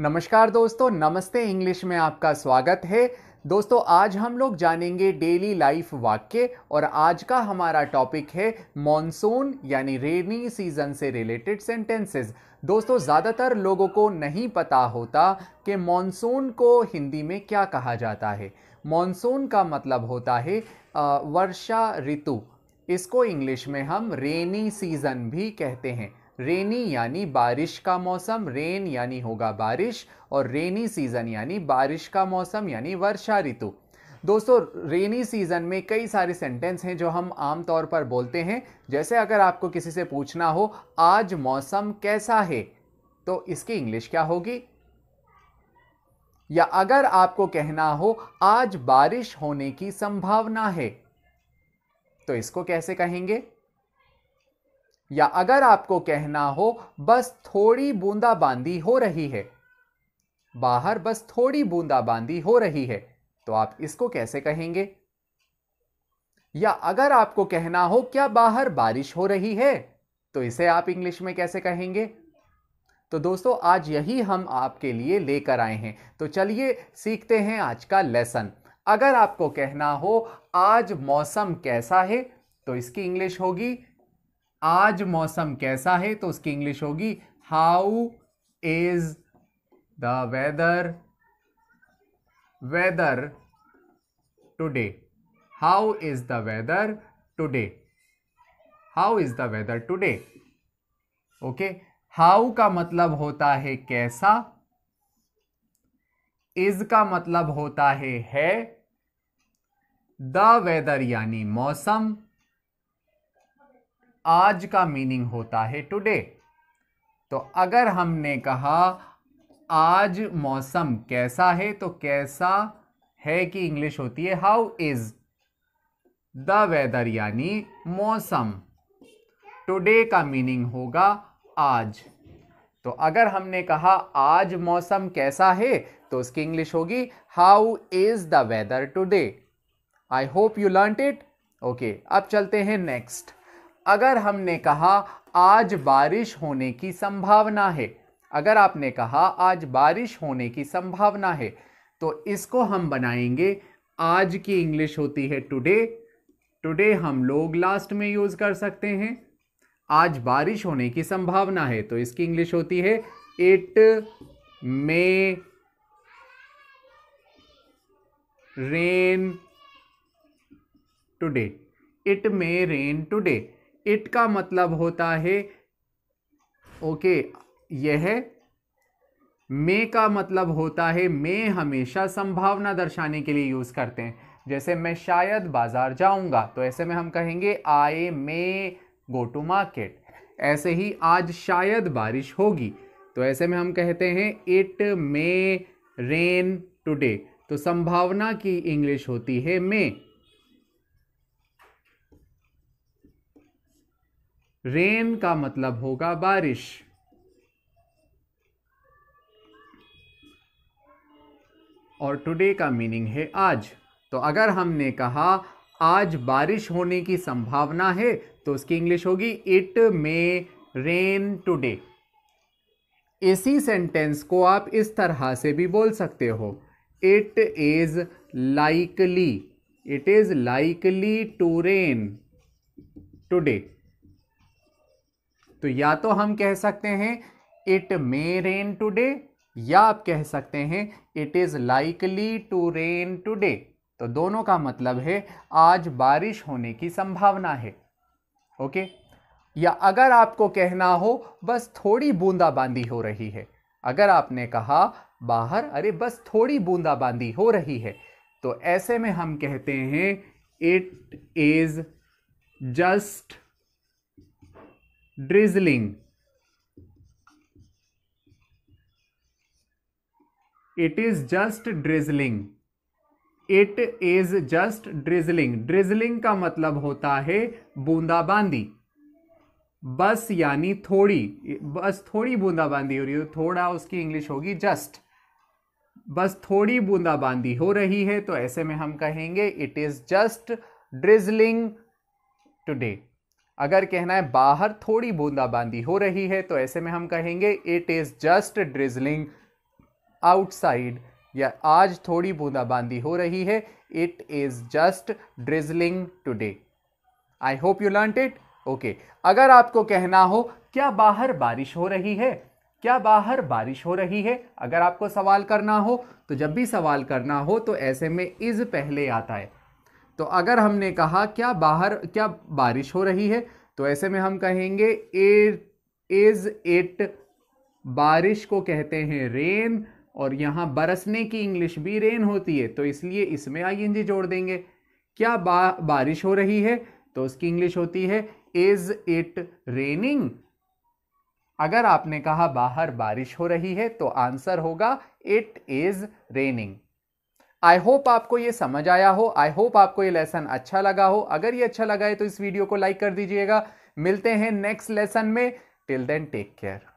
नमस्कार दोस्तों नमस्ते इंग्लिश में आपका स्वागत है दोस्तों आज हम लोग जानेंगे डेली लाइफ वाक्य और आज का हमारा टॉपिक है मॉनसून यानी रेनी सीजन से रिलेटेड सेंटेंसेस दोस्तों ज़्यादातर लोगों को नहीं पता होता कि मॉनसून को हिंदी में क्या कहा जाता है मॉनसून का मतलब होता है वर्षा ऋतु इसको इंग्लिश में हम रेनी सीज़न भी कहते हैं रेनी यानी बारिश का मौसम रेन यानी होगा बारिश और रेनी सीज़न यानी बारिश का मौसम यानी वर्षा ऋतु दोस्तों रेनी सीज़न में कई सारे सेंटेंस हैं जो हम आमतौर पर बोलते हैं जैसे अगर आपको किसी से पूछना हो आज मौसम कैसा है तो इसकी इंग्लिश क्या होगी या अगर आपको कहना हो आज बारिश होने की संभावना है तो इसको कैसे कहेंगे या अगर आपको कहना हो बस थोड़ी बूंदाबांदी हो रही है बाहर बस थोड़ी बूंदाबांदी हो रही है तो आप इसको कैसे कहेंगे या अगर आपको कहना हो क्या बाहर बारिश हो रही है तो इसे आप इंग्लिश में कैसे कहेंगे तो दोस्तों आज यही हम आपके लिए लेकर आए हैं तो चलिए सीखते हैं आज का लेसन अगर आपको कहना हो आज मौसम कैसा है तो इसकी इंग्लिश होगी आज मौसम कैसा है तो उसकी इंग्लिश होगी how is the weather weather today how is the weather today how is the weather today okay how का मतलब होता है कैसा इज का मतलब होता है है द वेदर यानी मौसम आज का मीनिंग होता है टुडे तो अगर हमने कहा आज मौसम कैसा है तो कैसा है कि इंग्लिश होती है हाउ इज द वेदर यानी मौसम टुडे का मीनिंग होगा आज तो अगर हमने कहा आज मौसम कैसा है तो उसकी इंग्लिश होगी how is the weather today I hope you learn it okay अब चलते हैं नेक्स्ट अगर हमने कहा आज बारिश होने की संभावना है अगर आपने कहा आज बारिश होने की संभावना है तो इसको हम बनाएंगे आज की इंग्लिश होती है टुडे टुडे हम लोग लास्ट में यूज़ कर सकते हैं आज बारिश होने की संभावना है तो इसकी इंग्लिश होती है it may rain today it may rain today it का मतलब होता है ओके यह मे का मतलब होता है मे हमेशा संभावना दर्शाने के लिए यूज़ करते हैं जैसे मैं शायद बाज़ार जाऊंगा तो ऐसे में हम कहेंगे आई मे गो टू मार्केट ऐसे ही आज शायद बारिश होगी तो ऐसे में हम कहते हैं इट मे रेन टुडे तो संभावना की इंग्लिश होती है मे रेन का मतलब होगा बारिश और टुडे का मीनिंग है आज तो अगर हमने कहा आज बारिश होने की संभावना है तो उसकी इंग्लिश होगी इट मे रेन टुडे इसी सेंटेंस को आप इस तरह से भी बोल सकते हो it is likely it is likely to rain today तो या तो हम कह सकते हैं इट मे रेन टूडे या आप कह सकते हैं it is likely to rain today तो दोनों का मतलब है आज बारिश होने की संभावना है ओके या अगर आपको कहना हो बस थोड़ी बूंदाबांदी हो रही है अगर आपने कहा बाहर अरे बस थोड़ी बूंदाबांदी हो रही है तो ऐसे में हम कहते हैं it is just drizzling it is just drizzling it is just drizzling drizzling का मतलब होता है बूंदाबांदी बस यानी थोड़ी बस थोड़ी बूंदाबांदी हो रही है थोड़ा उसकी इंग्लिश होगी जस्ट बस थोड़ी बूंदाबांदी हो रही है तो ऐसे में हम कहेंगे it is just drizzling today अगर कहना है बाहर थोड़ी बूंदाबांदी हो रही है तो ऐसे में हम कहेंगे it is just drizzling outside या आज थोड़ी बूंदाबांदी हो रही है it is just drizzling today I hope you learn it okay अगर आपको कहना हो क्या बाहर बारिश हो रही है क्या बाहर बारिश हो रही है अगर आपको सवाल करना हो तो जब भी सवाल करना हो तो ऐसे में इज़ पहले आता है तो अगर हमने कहा क्या बाहर क्या बारिश हो रही है तो ऐसे में हम कहेंगे इज इट बारिश को कहते हैं रेन और यहाँ बरसने की इंग्लिश भी रेन होती है तो इसलिए इसमें आई जोड़ देंगे क्या बा, बारिश हो रही है तो उसकी इंग्लिश होती है इज इट रेनिंग अगर आपने कहा बाहर बारिश हो रही है तो आंसर होगा it is raining I hope आपको ये समझ आया हो आई होप आपको ये लेसन अच्छा लगा हो अगर ये अच्छा लगा है तो इस वीडियो को लाइक कर दीजिएगा मिलते हैं नेक्स्ट लेसन में टिल देन टेक केयर